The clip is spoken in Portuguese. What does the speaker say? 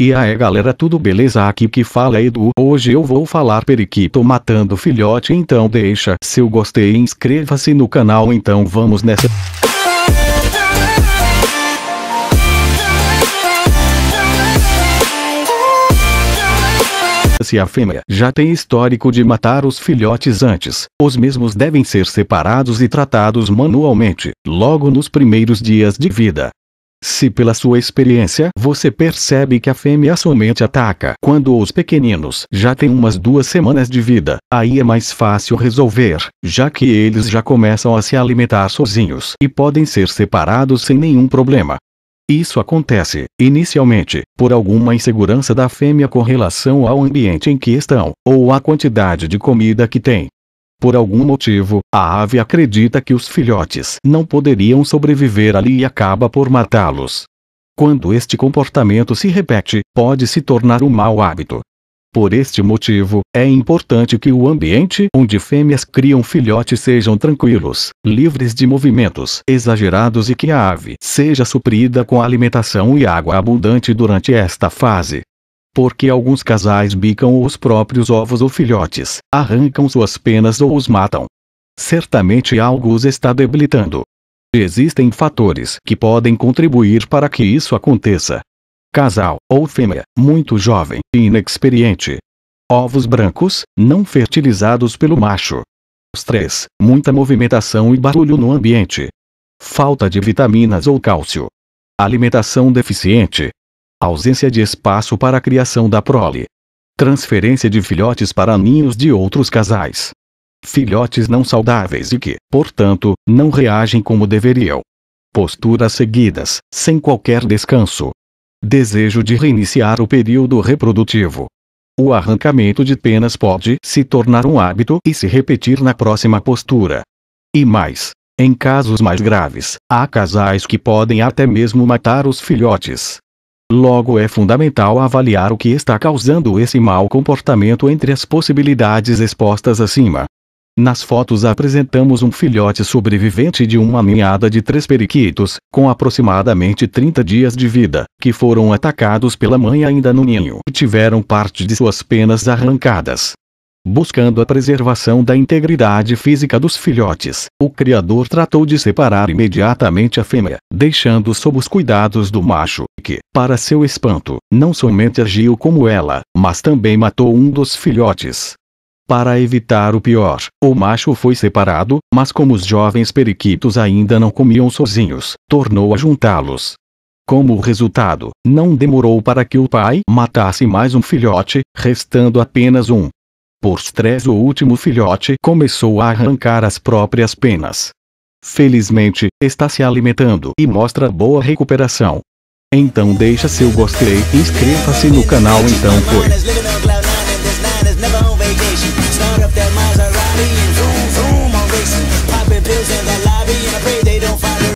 E aí galera tudo beleza aqui que fala é Edu Hoje eu vou falar periquito matando filhote então deixa seu gostei e inscreva-se no canal então vamos nessa Se a fêmea já tem histórico de matar os filhotes antes, os mesmos devem ser separados e tratados manualmente, logo nos primeiros dias de vida. Se pela sua experiência você percebe que a fêmea somente ataca quando os pequeninos já têm umas duas semanas de vida, aí é mais fácil resolver, já que eles já começam a se alimentar sozinhos e podem ser separados sem nenhum problema. Isso acontece, inicialmente, por alguma insegurança da fêmea com relação ao ambiente em que estão, ou à quantidade de comida que tem. Por algum motivo, a ave acredita que os filhotes não poderiam sobreviver ali e acaba por matá-los. Quando este comportamento se repete, pode se tornar um mau hábito. Por este motivo, é importante que o ambiente onde fêmeas criam filhotes sejam tranquilos, livres de movimentos exagerados e que a ave seja suprida com alimentação e água abundante durante esta fase porque alguns casais bicam os próprios ovos ou filhotes, arrancam suas penas ou os matam. Certamente algo os está debilitando. Existem fatores que podem contribuir para que isso aconteça. Casal ou fêmea, muito jovem e inexperiente. Ovos brancos, não fertilizados pelo macho. 3. Muita movimentação e barulho no ambiente. Falta de vitaminas ou cálcio. Alimentação deficiente, ausência de espaço para a criação da prole, transferência de filhotes para ninhos de outros casais. Filhotes não saudáveis e que, portanto, não reagem como deveriam. Posturas seguidas, sem qualquer descanso. Desejo de reiniciar o período reprodutivo. O arrancamento de penas pode se tornar um hábito e se repetir na próxima postura. E mais, em casos mais graves, há casais que podem até mesmo matar os filhotes. Logo é fundamental avaliar o que está causando esse mau comportamento entre as possibilidades expostas acima. Nas fotos apresentamos um filhote sobrevivente de uma ninhada de três periquitos, com aproximadamente 30 dias de vida, que foram atacados pela mãe ainda no ninho e tiveram parte de suas penas arrancadas buscando a preservação da integridade física dos filhotes. O criador tratou de separar imediatamente a fêmea, deixando sob os cuidados do macho, que, para seu espanto, não somente agiu como ela, mas também matou um dos filhotes. Para evitar o pior, o macho foi separado, mas como os jovens periquitos ainda não comiam sozinhos, tornou a juntá-los. Como resultado, não demorou para que o pai matasse mais um filhote, restando apenas um. Por stress, o último filhote começou a arrancar as próprias penas. Felizmente, está se alimentando e mostra boa recuperação. Então deixa seu gostei, inscreva-se no canal então foi.